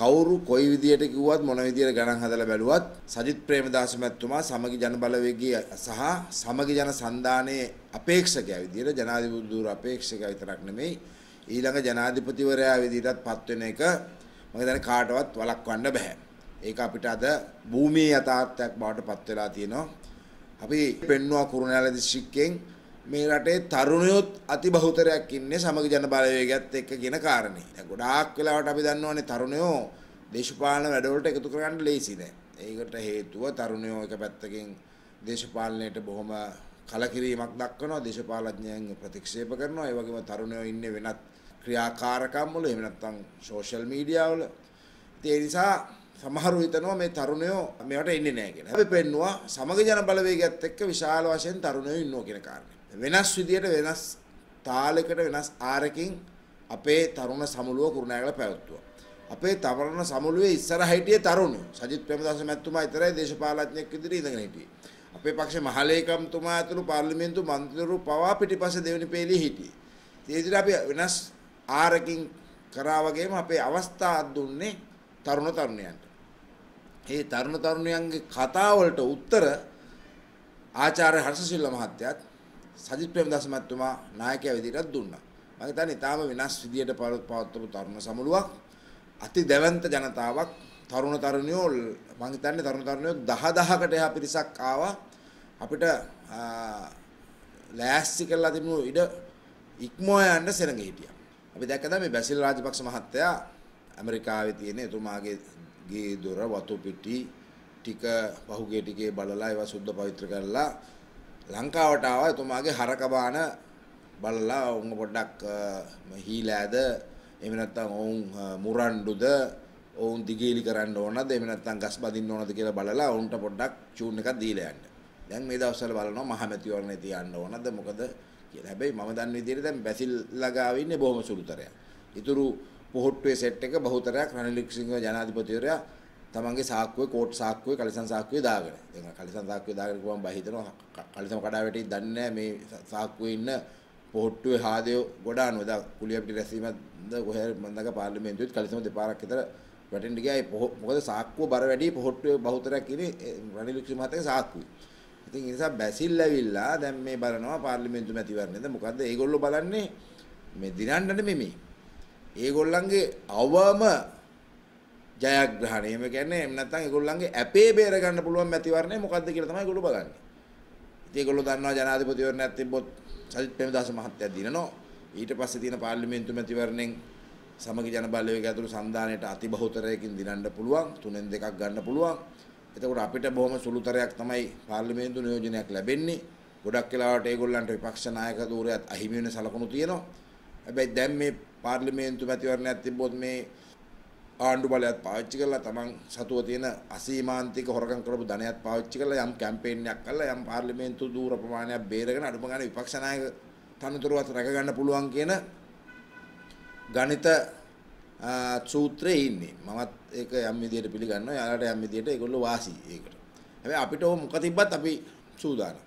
කවුරු කොයි විදියට කිව්වත් මොන විදියට ගණන් හදලා බැලුවත් සජිත් ප්‍රේමදාස මැතිතුමා සමගි ජන බලවේගයේ සහ සමගි ජන සන්ධානයේ අපේක්ෂකයා විදියට ජනාධිපති ධූර අපේක්ෂකයා විතරක් නෙමෙයි ඊළඟ ජනාධිපතිවරයා විදියටත් පත් වෙන එක මම හිතන්නේ කාටවත් වළක්වන්න බෑ. ඒක අපිට අද භූමියේ යථාර්ථයක් බවට පත් වෙලා තියෙනවා. අපි පෙන්නවා කුරුණෑල දිස්ත්‍රික්කයෙන් මේ රටේ තරුණයොත් අතිබහුතරයක් ඉන්නේ සමග ජන බලවේගයත් එක්ක කියන කාරණේ. දැන් ගොඩාක් වෙලාවට අපි දන්නවනේ තරුණයෝ දේශපාලන වැඩවලට එකතු කරගන්න ලේසි නෑ. ඒකට හේතුව තරුණයෝ එක පැත්තකින් දේශපාලනයට බොහොම කලකිරීමක් දක්වනවා, දේශපාලඥයන් ප්‍රතික්ෂේප කරනවා. ඒ වගේම තරුණයෝ ඉන්නේ වෙනත් ක්‍රියාකාරකම් වල, එහෙම නැත්නම් සෝෂල් මීඩියා වල. ඒ නිසා සමහරු හිතනවා මේ තරුණයෝ මේවට එන්නේ නැහැ කියලා. අපි පෙන්නවා සමග ජන බලවේගයත් එක්ක විශාල වශයෙන් තරුණයෝ ඉන්නවා කියන කාරණේ. වෙනස් විදියට වෙනස් තාලයකට වෙනස් ආරකින් අපේ තරුණ සමුළුව කුරුණෑගල පැවැත්තුවා. අපේ තරුණ සමුළුවේ ඉස්සරහ හිටියේ තරුණයෝ. සජිත් ප්‍රේමදාස මැතිතුමා විතරයි දේශපාලඥයෙක් විදිහට ඉඳගෙන හිටියේ. අපේ පක්ෂේ මහලේකම්තුමා ඇතුළු පාර්ලිමේන්තු මන්ත්‍රීවරු පවා පිටිපස්සේ දෙවෙනි පේළියේ හිටියේ. ඒ විදිහට අපි වෙනස් ආරකින් කරා වගේම අපේ අවස්ථා දුන්නේ තරුණ තරුණයන්ට. මේ තරුණ තරුණයන්ගේ කතා වලට උත්තර ආචාර්ය හර්ෂසිල්ල මහත්තයාත් සජිත් ප්‍රේමදාස මහත්මයා නායකයා විදිහටත් දුන්නා. මම හිතන්නේ ඊටාම වෙනස් විදියට පවත්වපු තරුණ සමුළුවක් අති දැවන්ත ජනතාවක් තරුණ තරුණියෝ මම හිතන්නේ තරුණ තරුණියෝ 10000කට එහා පිරිසක් ආවා අපිට ලෑස්ති කරලා තිබුණු ඉඩ ඉක්මෝ යන්න සෙනඟ හිටියා. අපි දැක්කද මේ බැසිල් රාජපක්ෂ මහත්තයා ඇමරිකාවේ තියෙන එතුමාගේ ගේ දොර වතු පිටි ටික පහුගිය ටිකේ බලලා ඒවා සුද්ධ පවිත්‍ර කරලා ලංකාවට ආව එතුමාගේ හරකබාන බලලා ඔවුන් පොඩ්ඩක් හීලෑද එහෙම නැත්නම් ඔවුන් මුරණ්ඩුද ඔවුන් දිගීලි කරන්න ඕනද එහෙම නැත්නම් ගස් බඳින්න ඕනද කියලා බලලා ඔවුන්ට පොඩ්ඩක් චූන් එකක් දීලා යන්න. දැන් මේ දවස්වල බලනවා මහමැතිවරණේ තියන්න ඕනද මොකද කියලා. හැබැයි මම දන්න විදිහට දැන් බැසිල්ලා ගාව ඉන්නේ බොහොම සුළුතරයක්. ඉතුරු පොහොට්ටුවේ සෙට් එක බහුතරයක් රනිල් වික්‍රමසිංහ ජනාධිපතිවරයා තමන්ගේ සාක්කුවේ කෝට් සාක්කුවේ කලිසම් සාක්කුවේ දාගෙන. දැන් කලිසම් සාක්කුවේ දාගෙන ගමන් බය හිතනවා කලිසම කඩා වැටි දන්නේ නැහැ මේ සාක්කුවේ ඉන්න පොට්ටුවේ හාදයෝ ගොඩ අනුව දා කුලිය පිට රැසීමක්ද කොහේ මන්දක පාර්ලිමේන්තුවේත් කලිසම දෙපාරක් විතර වැටෙන්න ගියා. මොකද සාක්කුව බර වැඩි පොට්ටුවේ බහුතරයක් ඉන්නේ රනිල් වික්‍රමහතගේ සාක්කුවේ. ඉතින් ඒ නිසා බැසිල් ඇවිල්ලා දැන් මේ බලනවා පාර්ලිමේන්තු මැතිවරණයද මොකද්ද ඒගොල්ලෝ බලන්නේ මේ දිනන්නට නෙමෙයි. ඒගොල්ලන්ගේ අවම ජයග්‍රහණය. එහෙම කියන්නේ එම් නැත්නම් ඒගොල්ලන්ගේ ඇපේ බේර ගන්න පුළුවන් මැතිවරණය මොකද්ද කියලා තමයි ඒගොල්ලෝ බලන්නේ. ඉතින් ඒගොල්ලෝ දන්නවා ජනාධිපතිවරණයක් තිබ්බොත් සජිත් ප්‍රේමදාස මහත්තයා දිනනවා. ඊට පස්සේ තියෙන පාර්ලිමේන්තු මැතිවරණයෙන් සමගි ජන බලවේග ඇතුළු සම්දානයට අතිබහුතරයකින් දිනන්න පුළුවන්. තුනෙන් දෙකක් ගන්න පුළුවන්. එතකොට අපිට බොහොම සුළුතරයක් තමයි පාර්ලිමේන්තු නියෝජනයක් ලැබෙන්නේ. ගොඩක් වෙලාවට ඒගොල්ලන්ට විපක්ෂ නායක ධූරයත් අහිමි වෙන සලකුණු තියෙනවා. හැබැයි දැන් මේ පාර්ලිමේන්තු මැතිවරණයක් තිබ්බොත් මේ ආණ්ඩු බලයත් පාවිච්චි කරලා තමන් සතුව තියෙන අසීමාන්තික හොරකම් කරපු ධනයත් පාවිච්චි කරලා යම් කැම්පේන් එකක් කරලා යම් පාර්ලිමේන්තු දූර ප්‍රමාණයක් බේරගෙන අඩුම ගානේ විපක්ෂ නායක තනතුරු අත රැක ගන්න පුළුවන් කියන ගණිත සූත්‍රයේ ඉන්නේ. මමත් ඒක යම් විදියට පිළිගන්නවා. යාලට යම් විදියට ඒගොල්ලෝ වාසි ඒකට. හැබැයි අපිට ඕක මොකද තිබ්බත් අපි සූදානම්.